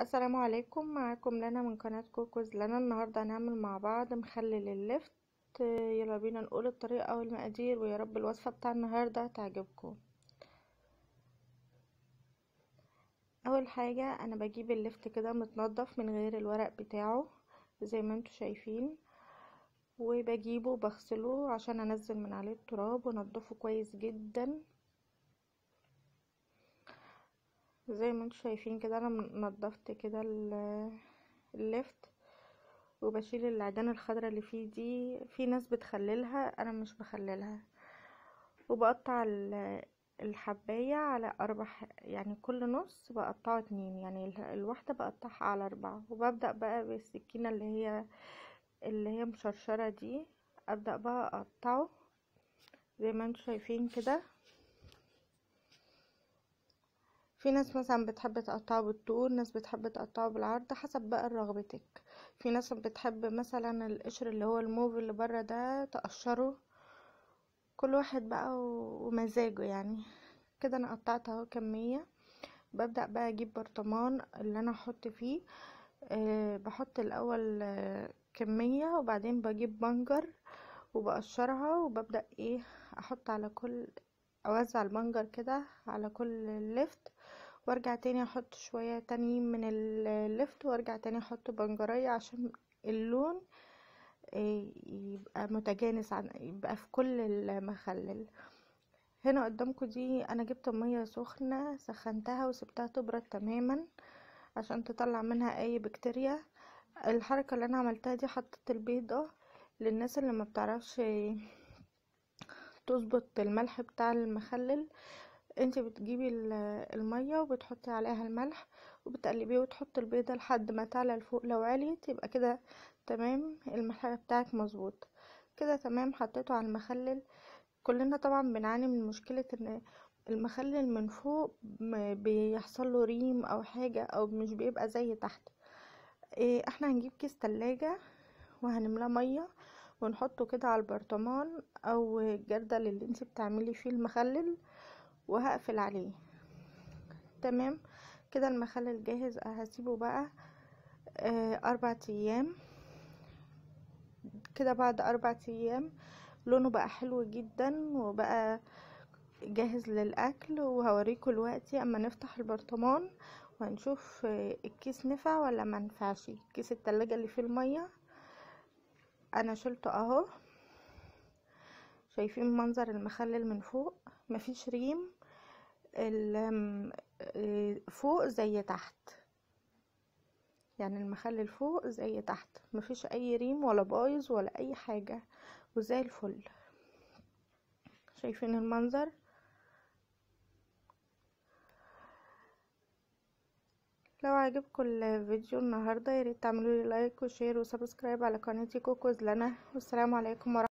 السلام عليكم معاكم لنا من قناة كوكوز لنا النهاردة هنعمل مع بعض مخلل اللفت يلا بينا نقول الطريقة والمقادير ويا رب الوصفة بتاع النهاردة تعجبكم اول حاجة انا بجيب اللفت كده متنضف من غير الورق بتاعه زي ما انتوا شايفين وبجيبه بغسله عشان انزل من عليه التراب وانضفه كويس جدا زي ما انتم شايفين كده انا نضفت كده اللفت وبشيل العيدان الخضرة اللي فيه دي في ناس بتخللها انا مش بخللها وبقطع الحباية على اربع يعني كل نص بقطعه اتنين يعني الواحدة بقطعها على اربعة وببدأ بقى بالسكينة اللي هي اللي هي مشرشرة دي ابدأ بقى اقطعه زي ما انتم شايفين كده في ناس مثلا بتحب تقطعه بالطول ناس بتحب تقطعه بالعرض حسب بقى رغبتك في ناس بتحب مثلا القشر اللي هو الموف اللي بره ده تقشره كل واحد بقى ومزاجه يعني كده انا قطعت اهو كميه ببدا بقى اجيب برطمان اللي انا احط فيه أه بحط الاول آه، كميه وبعدين بجيب بنجر وبقشرها وببدا ايه احط على كل اوزع البنجر كده على كل لفت وارجع تاني احط شوية تانيين من اللفت وارجع تاني احط بنجرية عشان اللون آه، يبقى متجانس عن يبقى في كل المخلل هنا قدامكم دي انا جبت مية سخنة سخنتها وسبتها تبرد تماما عشان تطلع منها اي بكتيريا الحركة اللي انا عملتها دي حطيت البيضة للناس اللي ما بتعرفش تظبط الملح بتاع المخلل انت بتجيبي المية وبتحطي عليها الملح وبتقلبيه وتحطي البيضة لحد ما تعلى لفوق لو عليت يبقى كده تمام الملح بتاعك مظبوط كده تمام حطيته على المخلل كلنا طبعا بنعاني من مشكلة ان المخلل من فوق بيحصل له ريم او حاجة او مش بيبقى زي تحت إيه احنا هنجيب كيس تلاجة وهنملاه مية ونحطه كده على البرطمان او الجردل اللي انت بتعملي فيه المخلل وهقفل عليه تمام كده المخلل جاهز هسيبه بقى آه، اربع ايام كده بعد اربع ايام لونه بقى حلو جدا وبقى جاهز للاكل وهوريكم دلوقتي اما نفتح البرطمان وهنشوف آه، الكيس نفع ولا منفعش كيس التلاجة اللي فيه المية انا شلته اهو شايفين منظر المخلل من فوق مفيش ريم آه، فوق زي تحت يعني المخلي فوق زي تحت مفيش اي ريم ولا بايظ ولا اي حاجة وزي الفل شايفين المنظر لو عجبكم الفيديو النهاردة ياريت تعملوا لي لايك وشير وسبسكرايب على قناتي كوكوز لنا والسلام عليكم ورحمة